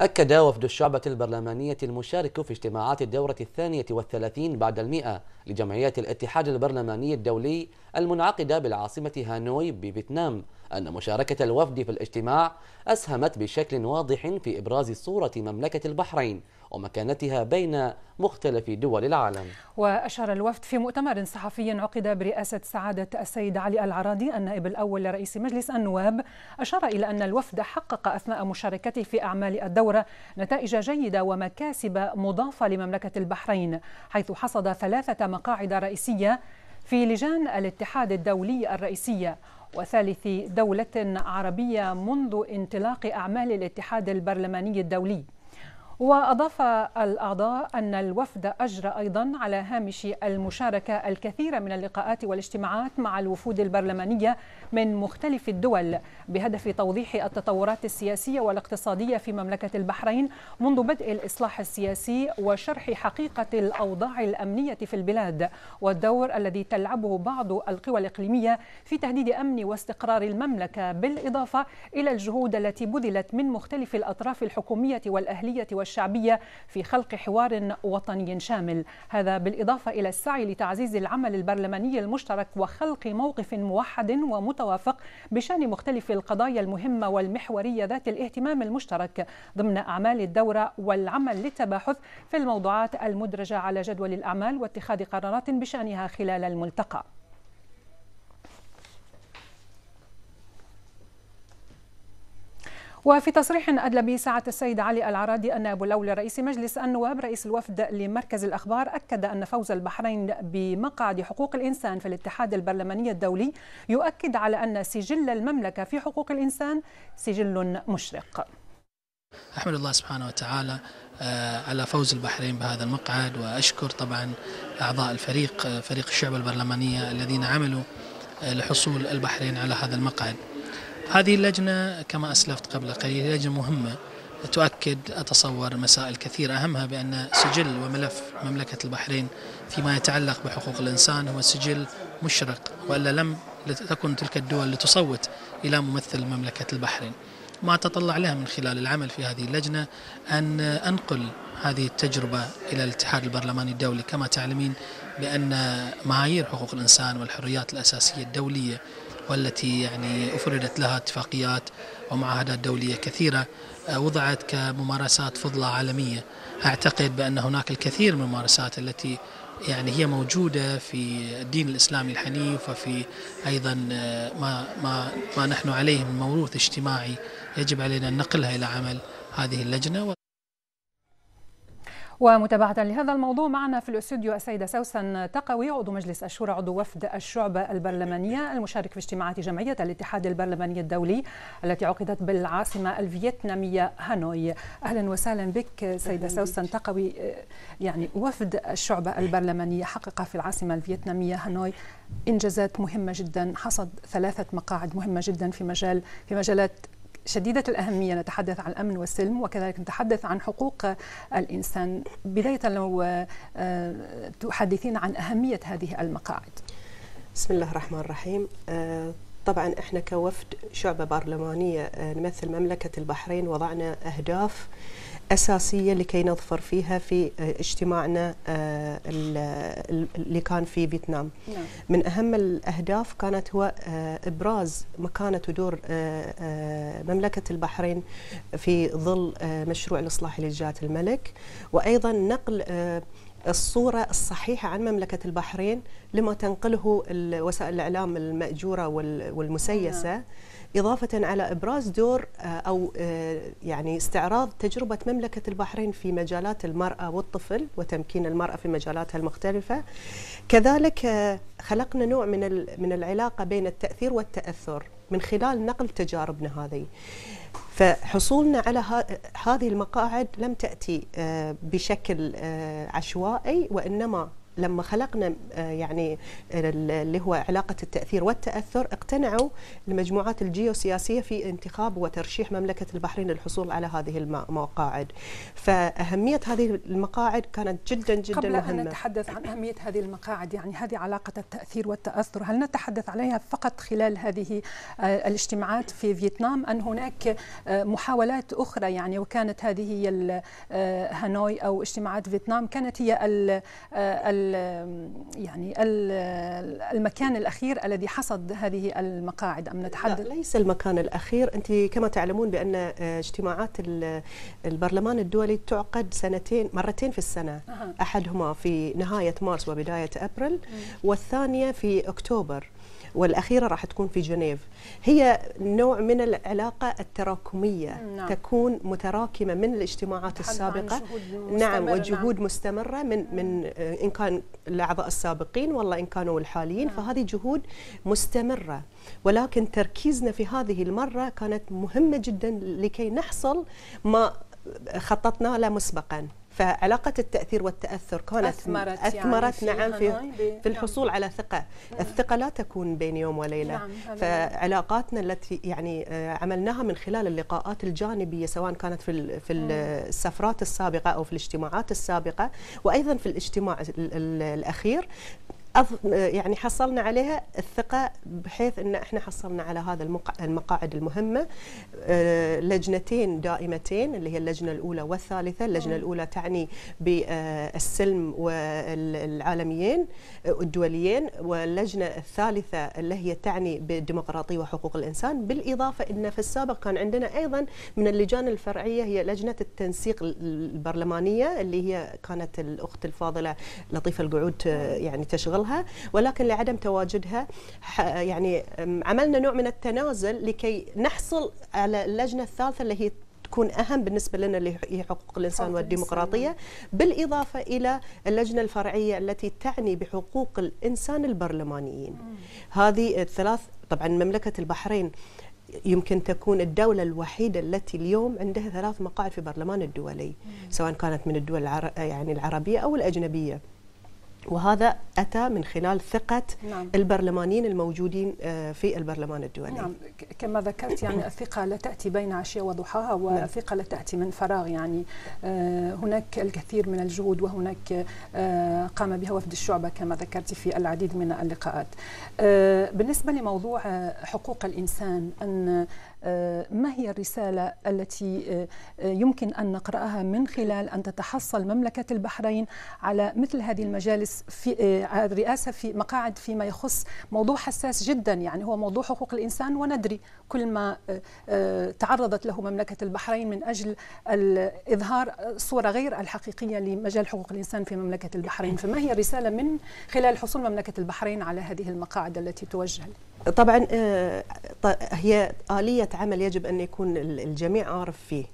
أكد وفد الشعبة البرلمانية المشارك في اجتماعات الدورة الثانية والثلاثين بعد المئة لجمعية الاتحاد البرلماني الدولي المنعقدة بالعاصمة هانوي بفيتنام أن مشاركة الوفد في الاجتماع أسهمت بشكل واضح في إبراز صورة مملكة البحرين ومكانتها بين مختلف دول العالم وأشار الوفد في مؤتمر صحفي عقد برئاسة سعادة السيد علي العراضي النائب الأول لرئيس مجلس النواب أشار إلى أن الوفد حقق أثناء مشاركته في أعمال الدورة نتائج جيدة ومكاسب مضافة لمملكة البحرين حيث حصد ثلاثة مقاعد رئيسية في لجان الاتحاد الدولي الرئيسية وثالث دولة عربية منذ انطلاق أعمال الاتحاد البرلماني الدولي وأضاف الأعضاء أن الوفد أجرى أيضا على هامش المشاركة الكثير من اللقاءات والاجتماعات مع الوفود البرلمانية من مختلف الدول بهدف توضيح التطورات السياسية والاقتصادية في مملكة البحرين منذ بدء الإصلاح السياسي وشرح حقيقة الأوضاع الأمنية في البلاد والدور الذي تلعبه بعض القوى الإقليمية في تهديد أمن واستقرار المملكة بالإضافة إلى الجهود التي بذلت من مختلف الأطراف الحكومية والأهلية والشعبية في خلق حوار وطني شامل هذا بالإضافة إلى السعي لتعزيز العمل البرلماني المشترك وخلق موقف موحد ومتوافق بشأن مختلف القضايا المهمة والمحورية ذات الاهتمام المشترك ضمن أعمال الدورة والعمل للتباحث في الموضوعات المدرجة على جدول الأعمال واتخاذ قرارات بشأنها خلال الملتقى وفي تصريح أدلى به سعة السيد علي العرادي النائب الأول رئيس مجلس النواب رئيس الوفد لمركز الأخبار أكد أن فوز البحرين بمقعد حقوق الإنسان في الاتحاد البرلماني الدولي يؤكد على أن سجل المملكة في حقوق الإنسان سجل مشرق أحمد الله سبحانه وتعالى آه، على فوز البحرين بهذا المقعد وأشكر طبعا أعضاء الفريق آه، فريق الشعب البرلمانية الذين عملوا آه، لحصول البحرين على هذا المقعد هذه اللجنة كما أسلفت قبل قليل لجنة مهمة تؤكد أتصور مسائل كثيرة أهمها بأن سجل وملف مملكة البحرين فيما يتعلق بحقوق الإنسان هو سجل مشرق وإلا لم تكن تلك الدول لتصوت إلى ممثل مملكة البحرين ما تطلع لها من خلال العمل في هذه اللجنة أن أنقل هذه التجربة إلى الاتحاد البرلماني الدولي كما تعلمين بأن معايير حقوق الإنسان والحريات الأساسية الدولية والتي يعني أفردت لها اتفاقيات ومعاهدات دولية كثيرة آه، وضعت كممارسات فضلة عالمية أعتقد بأن هناك الكثير من الممارسات التي يعني هي موجودة في الدين الإسلامي الحنيف وفي أيضا آه، ما, ما, ما نحن عليه من موروث اجتماعي يجب علينا أن نقلها إلى عمل هذه اللجنة ومتابعة لهذا الموضوع معنا في الاستوديو السيدة سوسن تقوي عضو مجلس الشورى عضو وفد الشعبة البرلمانية المشارك في اجتماعات جمعية الاتحاد البرلماني الدولي التي عقدت بالعاصمة الفيتنامية هانوي أهلا وسهلا بك سيدة سوسن تقوي يعني وفد الشعبة البرلمانية حقق في العاصمة الفيتنامية هانوي إنجازات مهمة جدا حصد ثلاثة مقاعد مهمة جدا في مجال في مجالات شديدة الأهمية نتحدث عن الأمن والسلم وكذلك نتحدث عن حقوق الإنسان بداية لو آه، تحدثين عن أهمية هذه المقاعد بسم الله الرحمن الرحيم آه، طبعا احنا كوفد شعبة برلمانية آه، نمثل مملكة البحرين وضعنا أهداف أساسية لكي نظفر فيها في آه، اجتماعنا آه، اللي كان في فيتنام نعم. من أهم الأهداف كانت هو آه، إبراز مكانة ودور مملكة البحرين في ظل مشروع الإصلاح لجات الملك وأيضا نقل الصورة الصحيحة عن مملكة البحرين لما تنقله وسائل الإعلام المأجورة والمسيسة نعم. إضافة على إبراز دور آه، أو آه، يعني استعراض تجربة مملكة البحرين في مجالات المرأة والطفل وتمكين المرأة في مجالاتها المختلفة كذلك آه، خلقنا نوع من من العلاقة بين التأثير والتأثر من خلال نقل تجاربنا هذه فحصولنا على هذه المقاعد لم تأتي بشكل عشوائي وإنما لما خلقنا آه، يعني آه، اللي هو علاقة التأثير والتأثر اقتنعوا المجموعات الجيوسياسية في انتخاب وترشيح مملكة البحرين للحصول على هذه المقاعد فأهمية هذه المقاعد كانت جدا جدا قبل مهمة قبل أن نتحدث عن أهمية هذه المقاعد يعني هذه علاقة التأثير والتأثر هل نتحدث عليها فقط خلال هذه آه، الاجتماعات في فيتنام أن هناك محاولات أخرى يعني وكانت هذه هي هانوي أو اجتماعات فيتنام كانت هي ال يعني المكان الاخير الذي حصد هذه المقاعد ام نتحدث لا ليس المكان الاخير انت كما تعلمون بان آه، اجتماعات البرلمان الدولي تعقد سنتين مرتين في السنه أه. احدهما في نهايه مارس وبدايه ابريل والثانيه في اكتوبر والأخيرة راح تكون في جنيف هي نوع من العلاقة التراكمية نعم. تكون متراكمة من الاجتماعات السابقة نعم وجهود نعم. مستمرة من من آه، إن كان سواء الاعضاء السابقين والله ان كانوا الحاليين نعم. فهذه جهود مستمره ولكن تركيزنا في هذه المره كانت مهمه جدا لكي نحصل ما خططنا له مسبقا فعلاقة التأثير والتأثر كانت أثمرت, يعني أثمرت يعني نعم في, في نعم. الحصول على ثقة نعم الثقة لا تكون بين يوم وليلة نعم فعلاقاتنا التي يعني آه، عملناها من خلال اللقاءات الجانبية سواء كانت في في السفرات السابقة أو في الاجتماعات السابقة وأيضا في الاجتماع الأخير يعني حصلنا عليها الثقة بحيث أن احنا حصلنا على هذا المقاعد المهمة آه، لجنتين دائمتين اللي هي اللجنة الأولى والثالثة اللجنة الأولى تعني بالسلم آه، والعالميين الدوليين واللجنة الثالثة اللي هي تعني بالديمقراطية وحقوق الإنسان بالإضافة أن في السابق كان عندنا أيضا من اللجان الفرعية هي لجنة التنسيق البرلمانية اللي هي كانت الأخت الفاضلة لطيفة القعود آه، يعني تشغل عنها ولكن لعدم تواجدها يعني عملنا نوع من التنازل لكي نحصل على اللجنة الثالثة اللي هي تكون اهم بالنسبه لنا اللي هي حقوق الانسان والديمقراطيه بالاضافه الى اللجنه الفرعيه التي تعني بحقوق الانسان البرلمانيين هذه الثلاث طبعا مملكه البحرين يمكن تكون الدولة الوحيدة التي اليوم عندها ثلاث مقاعد في برلمان الدولي سواء كانت من الدول العر... يعني العربية أو الأجنبية وهذا أتى من خلال ثقة نعم. البرلمانيين الموجودين آه، في البرلمان الدولي نعم كما ذكرت يعني الثقة لا تأتي بين عشية وضحاها نعم. والثقة لا تأتي من فراغ يعني آه، هناك الكثير من الجهود وهناك آه، قام بها وفد الشعبة كما ذكرت في العديد من اللقاءات بالنسبة لموضوع حقوق الإنسان أن ما هي الرسالة التي يمكن أن نقرأها من خلال أن تتحصل مملكة البحرين على مثل هذه المجالس في آه، الرئاسه في مقاعد فيما يخص موضوع حساس جدا يعني هو موضوع حقوق الانسان وندري كل ما آه، آه، تعرضت له مملكه البحرين من اجل اظهار صوره غير الحقيقيه لمجال حقوق الانسان في مملكه البحرين فما هي الرساله من خلال حصول مملكه البحرين على هذه المقاعد التي توجه طبعا آه، هي آلية عمل يجب أن يكون الجميع عارف فيه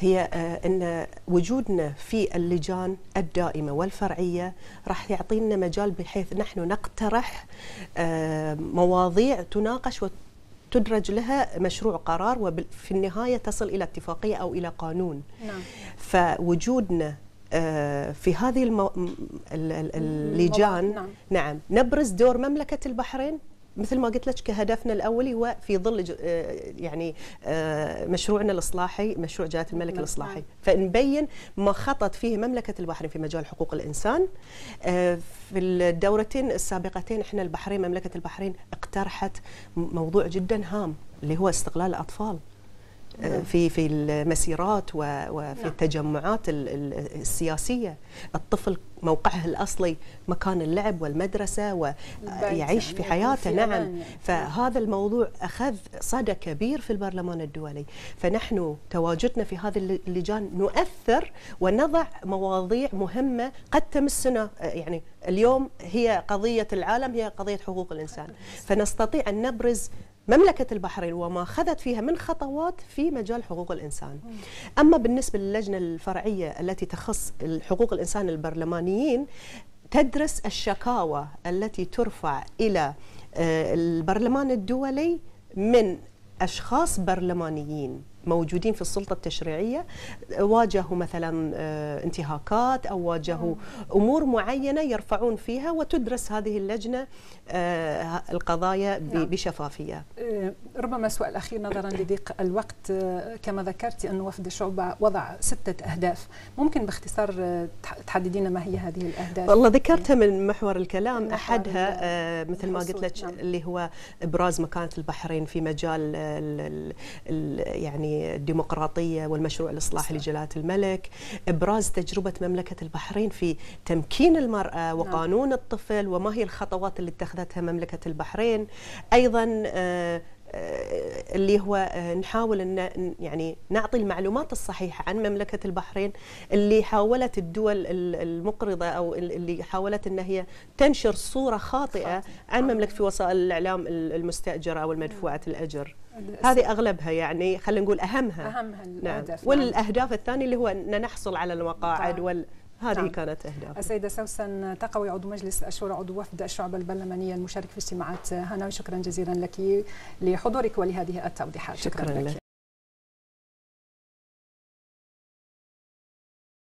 هي آه، أن وجودنا في اللجان الدائمة والفرعية راح يعطينا مجال بحيث نحن نقترح آه، مواضيع تناقش وتدرج لها مشروع قرار وفي النهاية تصل إلى اتفاقية أو إلى قانون نعم. فوجودنا في هذه اللجان نعم. نعم نبرز دور مملكة البحرين مثل ما قلت لك كهدفنا الاولي هو في ظل آه، يعني آه، مشروعنا الاصلاحي مشروع جلاله الملك الاصلاحي نعم. فنبين ما خطط فيه مملكه البحرين في مجال حقوق الانسان آه، في الدورتين السابقتين احنا البحرين مملكه البحرين اقترحت موضوع جدا هام اللي هو استغلال الاطفال آه، في في المسيرات وفي نعم. التجمعات السياسيه الطفل موقعه الاصلي مكان اللعب والمدرسه ويعيش آه، في يعني حياته نعم يعني. فهذا الموضوع اخذ صدى كبير في البرلمان الدولي فنحن تواجدنا في هذه اللجان نؤثر ونضع مواضيع مهمه قد تمسنا آه، يعني اليوم هي قضيه العالم هي قضيه حقوق الانسان فنستطيع ان نبرز مملكة البحرين وما خذت فيها من خطوات في مجال حقوق الإنسان أما بالنسبة للجنة الفرعية التي تخص حقوق الإنسان البرلمانيين تدرس الشكاوى التي ترفع إلى آه، البرلمان الدولي من أشخاص برلمانيين موجودين في السلطه التشريعيه واجهوا مثلا آه، انتهاكات او واجهوا امور معينه يرفعون فيها وتدرس هذه اللجنه آه، القضايا نعم. بشفافيه. آه، ربما سؤال الأخير نظرا لضيق الوقت كما ذكرت ان وفد الشعوب وضع سته اهداف، ممكن باختصار تحددين ما هي هذه الاهداف؟ والله ذكرتها من محور الكلام احدها مثل ما قلت لك نعم. اللي هو ابراز مكانه البحرين في مجال يعني الديمقراطية والمشروع الإصلاحي لجلالة الملك إبراز تجربة مملكة البحرين في تمكين المرأة نعم. وقانون الطفل وما هي الخطوات اللي اتخذتها مملكة البحرين أيضا آه، آه، اللي هو آه، نحاول ان يعني نعطي المعلومات الصحيحه عن مملكه البحرين اللي حاولت الدول المقرضه او اللي حاولت ان هي تنشر صوره خاطئه عن مملكه في وسائل الاعلام المستاجره او المدفوعه نعم. الاجر. هذه اغلبها يعني خلينا نقول اهمها اهمها نعم. الاهداف نعم. والاهداف الثانيه اللي هو ان نحصل على المقاعد نعم. وال هذه نعم. كانت اهداف السيده سوسن تقوي عضو مجلس الشورى عضو وفد الشعب البرلمانيه المشارك في اجتماعات هانوي شكرا جزيلا لك لحضورك ولهذه التوضيحات شكرا, شكرا لك, لك.